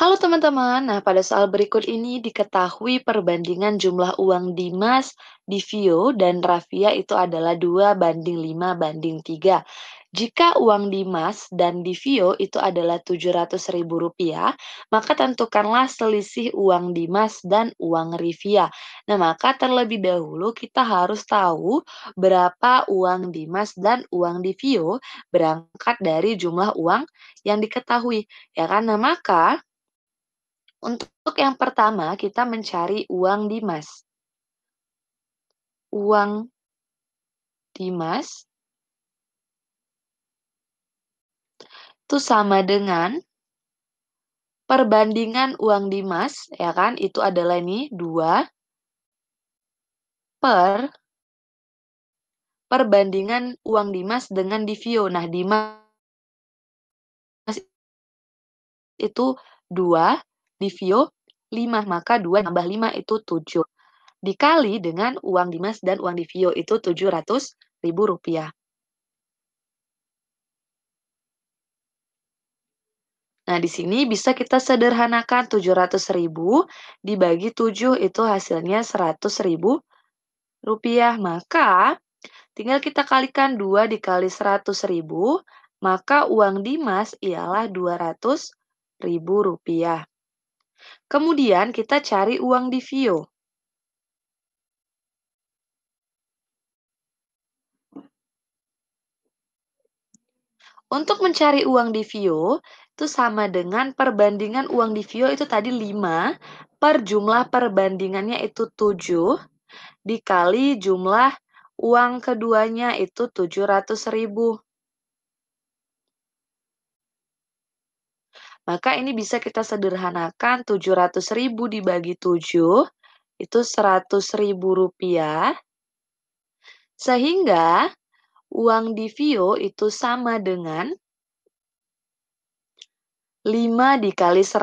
Halo teman-teman, nah pada soal berikut ini diketahui perbandingan jumlah uang Dimas, Divio, dan Rafia itu adalah 2 banding 5 banding 3. Jika uang Dimas dan Divio itu adalah Rp700.000, maka tentukanlah selisih uang Dimas dan uang Rivia. Nah, maka terlebih dahulu kita harus tahu berapa uang Dimas dan uang Divio berangkat dari jumlah uang yang diketahui. Ya kan? Nah, maka untuk yang pertama, kita mencari uang Dimas. Uang Dimas itu sama dengan perbandingan uang Dimas, ya kan? Itu adalah ini 2 per perbandingan uang Dimas dengan Divio. Nah, Dimas itu 2 di Vio 5, maka 2 tambah 5 itu 7. Dikali dengan uang Dimas dan uang di Vio itu 700 ribu rupiah. Nah, di sini bisa kita sederhanakan 700 ribu dibagi 7 itu hasilnya 100 ribu rupiah. Maka, tinggal kita kalikan 2 dikali 100 ribu, maka uang Dimas ialah 200 ribu rupiah. Kemudian kita cari uang di Divio. Untuk mencari uang di Divio, itu sama dengan perbandingan uang di Divio itu tadi 5, per jumlah perbandingannya itu 7, dikali jumlah uang keduanya itu 700 ribu. Maka ini bisa kita sederhanakan 700 ribu dibagi 7 itu 100 ribu rupiah. Sehingga uang Divio itu sama dengan 5 dikali 100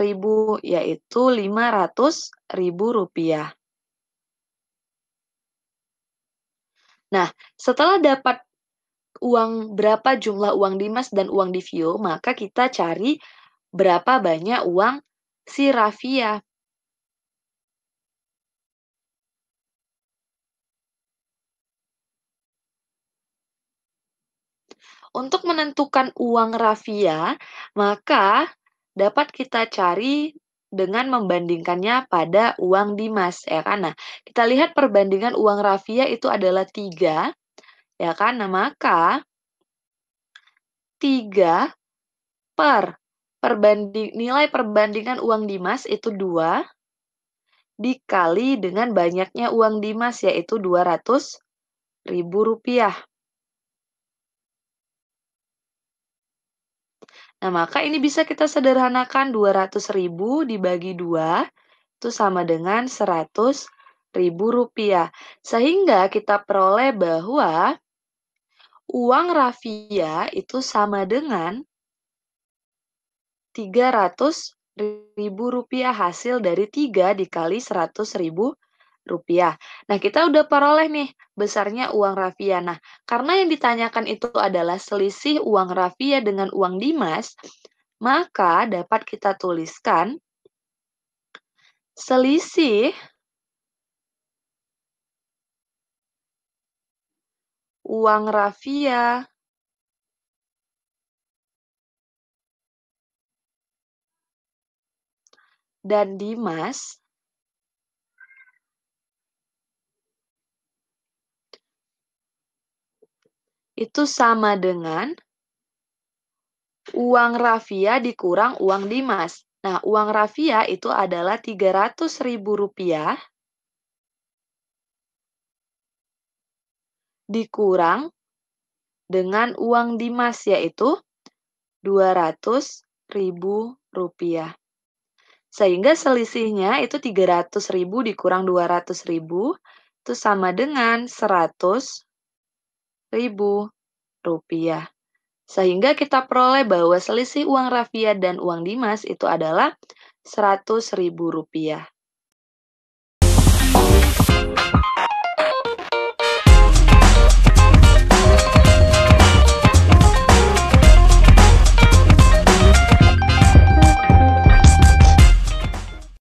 ribu yaitu 500 ribu rupiah. Nah, setelah dapat uang berapa jumlah uang Dimas dan uang Divio, maka kita cari berapa banyak uang si Rafia. Untuk menentukan uang Rafia, maka dapat kita cari dengan membandingkannya pada uang Dimas, ya kan? Nah, kita lihat perbandingan uang Rafia itu adalah tiga, ya kan? Nah, maka tiga per perbanding nilai perbandingan uang Dimas itu 2 dikali dengan banyaknya uang Dimas yaitu 200 ribu rupiah. Nah, maka ini bisa kita sederhanakan 200 ribu dibagi 2 itu sama dengan 100 ribu rupiah. Sehingga kita peroleh bahwa uang rafia itu sama dengan 100.000 rp ribu rupiah hasil dari 3 dikali seratus ribu rupiah. Nah, kita udah peroleh nih besarnya uang Rafia. Nah, karena yang ditanyakan itu adalah selisih uang Rafia dengan uang Dimas, maka dapat kita tuliskan selisih uang Rafia dan Dimas itu sama dengan uang Rafia dikurang uang Dimas. Nah, uang Rafia itu adalah Rp300.000 dikurang dengan uang Dimas yaitu Rp200.000. Sehingga selisihnya itu 300 ribu dikurang 200 ribu, itu sama dengan 100 ribu rupiah. Sehingga kita peroleh bahwa selisih uang Rafia dan uang Dimas itu adalah 100 ribu rupiah.